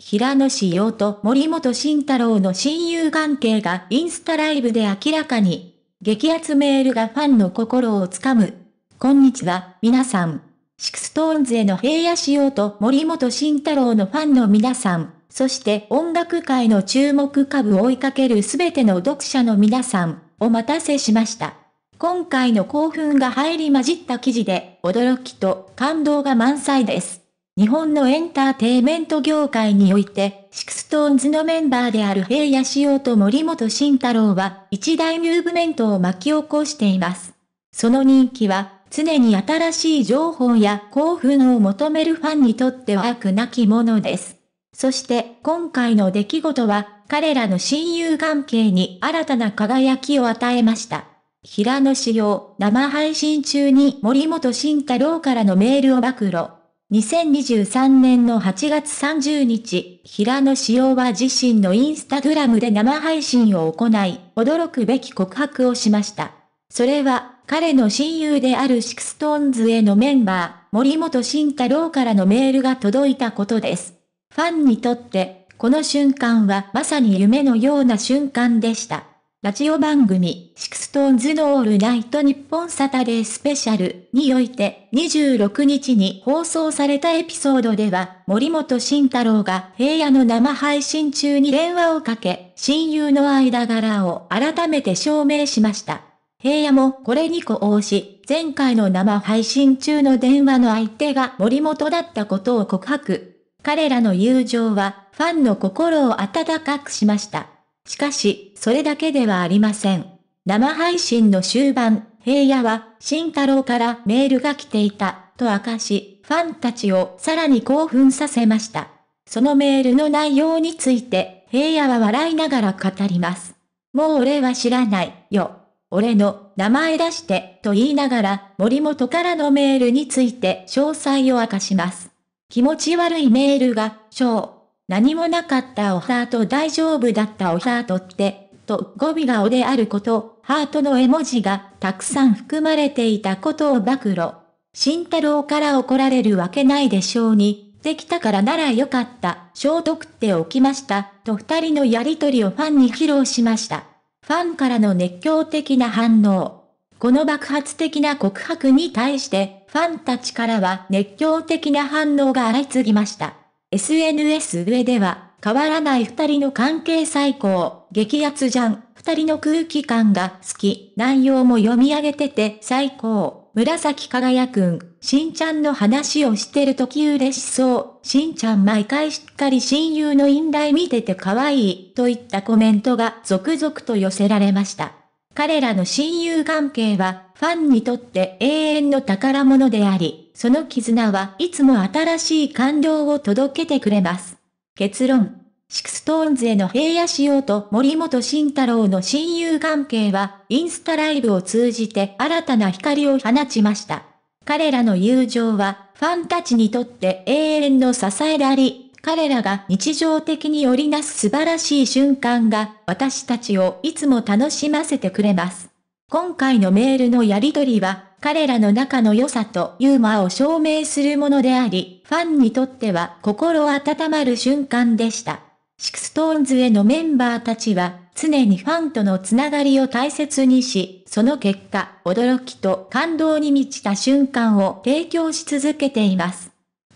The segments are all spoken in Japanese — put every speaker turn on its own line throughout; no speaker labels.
平野紫耀と森本慎太郎の親友関係がインスタライブで明らかに。激アツメールがファンの心をつかむ。こんにちは、皆さん。シクストーンズへの平野紫耀と森本慎太郎のファンの皆さん、そして音楽界の注目株を追いかけるすべての読者の皆さん、お待たせしました。今回の興奮が入り混じった記事で、驚きと感動が満載です。日本のエンターテイメント業界において、シクストーンズのメンバーである平野紫耀と森本慎太郎は、一大ムーブメントを巻き起こしています。その人気は、常に新しい情報や興奮を求めるファンにとっては悪なきものです。そして、今回の出来事は、彼らの親友関係に新たな輝きを与えました。平野紫耀、生配信中に森本慎太郎からのメールを暴露。2023年の8月30日、平野紫耀は自身のインスタグラムで生配信を行い、驚くべき告白をしました。それは、彼の親友であるシクストーンズへのメンバー、森本慎太郎からのメールが届いたことです。ファンにとって、この瞬間はまさに夢のような瞬間でした。ラジオ番組、シクストーンズのオールナイト日本サタデースペシャルにおいて、26日に放送されたエピソードでは、森本慎太郎が平野の生配信中に電話をかけ、親友の間柄を改めて証明しました。平野もこれに呼応し、前回の生配信中の電話の相手が森本だったことを告白。彼らの友情は、ファンの心を温かくしました。しかし、それだけではありません。生配信の終盤、平野は、慎太郎からメールが来ていた、と明かし、ファンたちをさらに興奮させました。そのメールの内容について、平野は笑いながら語ります。もう俺は知らない、よ。俺の名前出して、と言いながら、森本からのメールについて詳細を明かします。気持ち悪いメールが、小、何もなかったおハート大丈夫だったおハートって、と語尾がおであること、ハートの絵文字がたくさん含まれていたことを暴露。慎太郎から怒られるわけないでしょうに、できたからならよかった、消毒っておきました、と二人のやりとりをファンに披露しました。ファンからの熱狂的な反応。この爆発的な告白に対して、ファンたちからは熱狂的な反応が相次ぎました。SNS 上では、変わらない二人の関係最高、激アツじゃん、二人の空気感が好き、内容も読み上げてて最高、紫輝くん、しんちゃんの話をしてるとき嬉しそう、しんちゃん毎回しっかり親友の引退見てて可愛い、といったコメントが続々と寄せられました。彼らの親友関係は、ファンにとって永遠の宝物であり、その絆はいつも新しい感動を届けてくれます。結論。シクストーンズへの平野仕様と森本慎太郎の親友関係は、インスタライブを通じて新たな光を放ちました。彼らの友情は、ファンたちにとって永遠の支えであり、彼らが日常的に織りなす素晴らしい瞬間が、私たちをいつも楽しませてくれます。今回のメールのやりとりは、彼らの仲の良さとユーモアを証明するものであり、ファンにとっては心温まる瞬間でした。シクストーンズへのメンバーたちは、常にファンとのつながりを大切にし、その結果、驚きと感動に満ちた瞬間を提供し続けています。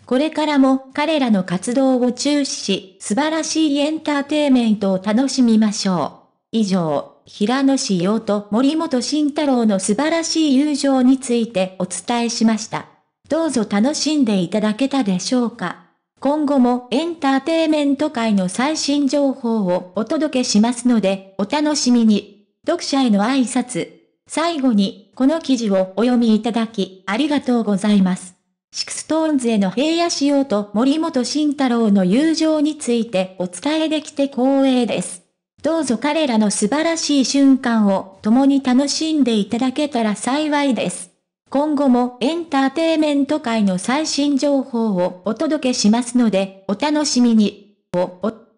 これからも彼らの活動を注視し、素晴らしいエンターテイメントを楽しみましょう。以上。平野志陽と森本慎太郎の素晴らしい友情についてお伝えしました。どうぞ楽しんでいただけたでしょうか今後もエンターテイメント界の最新情報をお届けしますので、お楽しみに。読者への挨拶。最後に、この記事をお読みいただき、ありがとうございます。シクストーンズへの平野仕様と森本慎太郎の友情についてお伝えできて光栄です。どうぞ彼らの素晴らしい瞬間を共に楽しんでいただけたら幸いです。今後もエンターテイメント界の最新情報をお届けしますので、お楽しみに。